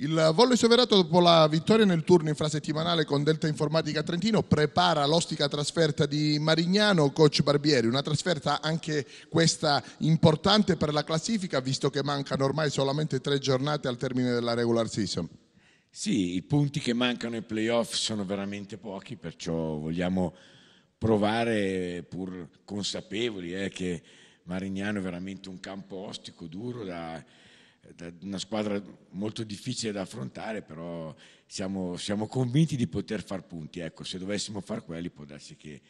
Il Volle Soverato dopo la vittoria nel turno infrasettimanale con Delta Informatica Trentino prepara l'ostica trasferta di Marignano, coach Barbieri, una trasferta anche questa importante per la classifica visto che mancano ormai solamente tre giornate al termine della regular season. Sì, i punti che mancano ai playoff sono veramente pochi, perciò vogliamo provare pur consapevoli eh, che Marignano è veramente un campo ostico duro da una squadra molto difficile da affrontare, però siamo, siamo convinti di poter far punti. Ecco, se dovessimo far quelli può darsi che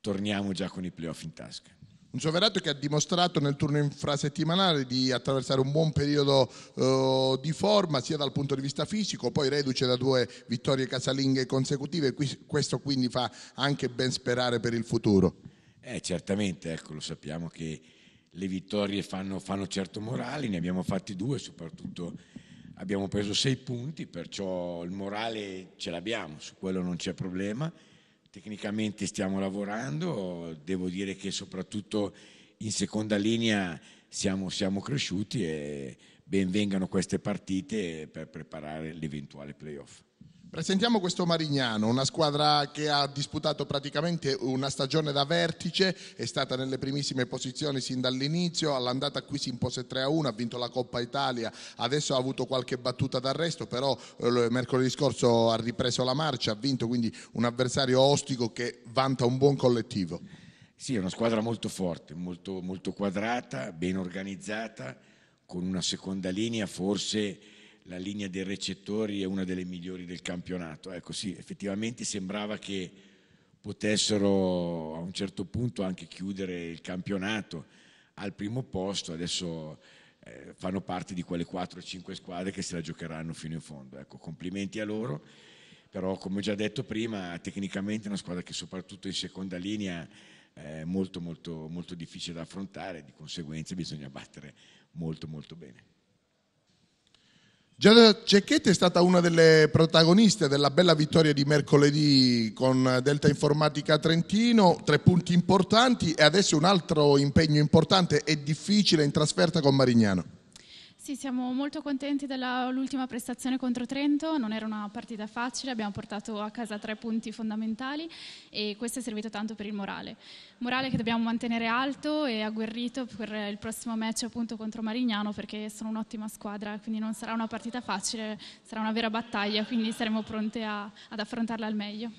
torniamo già con i playoff in tasca. Un Gioverato che ha dimostrato nel turno infrasettimanale di attraversare un buon periodo eh, di forma sia dal punto di vista fisico, poi reduce da due vittorie casalinghe consecutive, questo quindi fa anche ben sperare per il futuro. Eh, certamente, ecco, lo sappiamo che le vittorie fanno, fanno certo morale, ne abbiamo fatti due, soprattutto abbiamo preso sei punti, perciò il morale ce l'abbiamo, su quello non c'è problema. Tecnicamente stiamo lavorando, devo dire che soprattutto in seconda linea siamo, siamo cresciuti e ben vengano queste partite per preparare l'eventuale playoff. Presentiamo questo Marignano, una squadra che ha disputato praticamente una stagione da vertice, è stata nelle primissime posizioni sin dall'inizio, all'andata qui si impose 3-1, ha vinto la Coppa Italia, adesso ha avuto qualche battuta d'arresto, però eh, mercoledì scorso ha ripreso la marcia, ha vinto quindi un avversario ostico che vanta un buon collettivo. Sì, è una squadra molto forte, molto, molto quadrata, ben organizzata, con una seconda linea forse la linea dei recettori è una delle migliori del campionato. Ecco sì, effettivamente sembrava che potessero a un certo punto anche chiudere il campionato al primo posto, adesso eh, fanno parte di quelle 4-5 squadre che se la giocheranno fino in fondo. Ecco, complimenti a loro, però come ho già detto prima, tecnicamente è una squadra che soprattutto in seconda linea è molto molto, molto difficile da affrontare, di conseguenza bisogna battere molto molto bene. Giada Cecchetti è stata una delle protagoniste della bella vittoria di mercoledì con Delta Informatica Trentino, tre punti importanti e adesso un altro impegno importante e difficile in trasferta con Marignano. Sì, siamo molto contenti dell'ultima prestazione contro Trento, non era una partita facile, abbiamo portato a casa tre punti fondamentali e questo è servito tanto per il morale. Morale che dobbiamo mantenere alto e agguerrito per il prossimo match appunto contro Marignano perché sono un'ottima squadra, quindi non sarà una partita facile, sarà una vera battaglia, quindi saremo pronte a, ad affrontarla al meglio.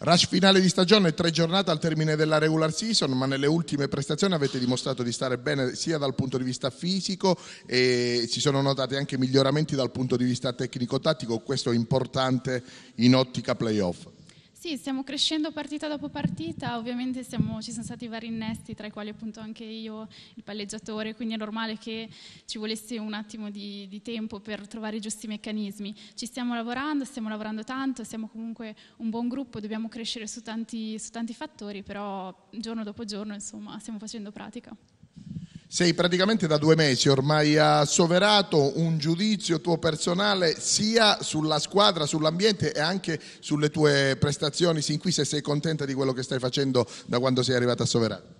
Rush finale di stagione, tre giornate al termine della regular season, ma nelle ultime prestazioni avete dimostrato di stare bene sia dal punto di vista fisico e si sono notati anche miglioramenti dal punto di vista tecnico-tattico, questo è importante in ottica playoff. Sì, stiamo crescendo partita dopo partita, ovviamente siamo, ci sono stati vari innesti tra i quali appunto anche io, il palleggiatore, quindi è normale che ci volesse un attimo di, di, tempo per trovare i giusti meccanismi. Ci stiamo lavorando, stiamo lavorando tanto, siamo comunque un buon gruppo, dobbiamo crescere su tanti, su tanti fattori, però giorno dopo giorno insomma stiamo facendo pratica. Sei praticamente da due mesi ormai assoverato un giudizio tuo personale sia sulla squadra, sull'ambiente e anche sulle tue prestazioni sin qui, se sei contenta di quello che stai facendo da quando sei arrivato a Soverato.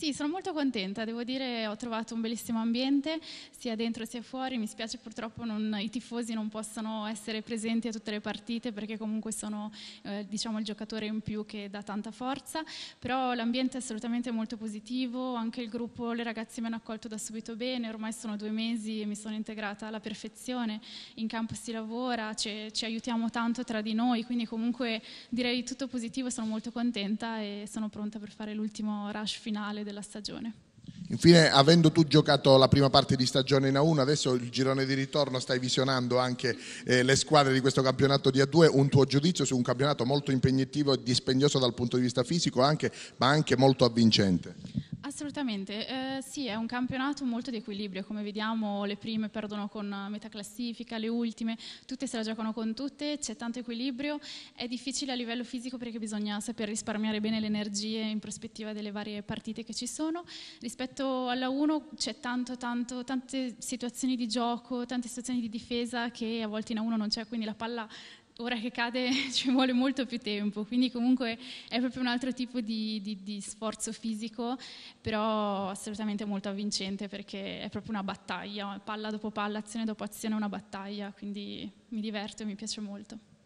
Sì, sono molto contenta, devo dire ho trovato un bellissimo ambiente, sia dentro sia fuori, mi spiace purtroppo non, i tifosi non possano essere presenti a tutte le partite perché comunque sono eh, diciamo, il giocatore in più che dà tanta forza, però l'ambiente è assolutamente molto positivo, anche il gruppo, le ragazze mi hanno accolto da subito bene, ormai sono due mesi e mi sono integrata alla perfezione, in campo si lavora, ci, ci aiutiamo tanto tra di noi, quindi comunque direi tutto positivo, sono molto contenta e sono pronta per fare l'ultimo rush finale della stagione. Infine, avendo tu giocato la prima parte di stagione in A1, adesso il girone di ritorno stai visionando anche eh, le squadre di questo campionato di A2, un tuo giudizio su un campionato molto impegnativo e dispendioso dal punto di vista fisico, anche, ma anche molto avvincente. Assolutamente, eh, sì, è un campionato molto di equilibrio, come vediamo le prime perdono con metà classifica, le ultime, tutte se la giocano con tutte, c'è tanto equilibrio, è difficile a livello fisico perché bisogna saper risparmiare bene le energie in prospettiva delle varie partite che ci sono. Rispetto alla 1 c'è tanto, tanto, tante situazioni di gioco, tante situazioni di difesa che a volte in A1 non c'è, quindi la palla ora che cade ci vuole molto più tempo, quindi comunque è proprio un altro tipo di, di, di sforzo fisico, però assolutamente molto avvincente perché è proprio una battaglia, palla dopo palla, azione dopo azione una battaglia, quindi mi diverto e mi piace molto.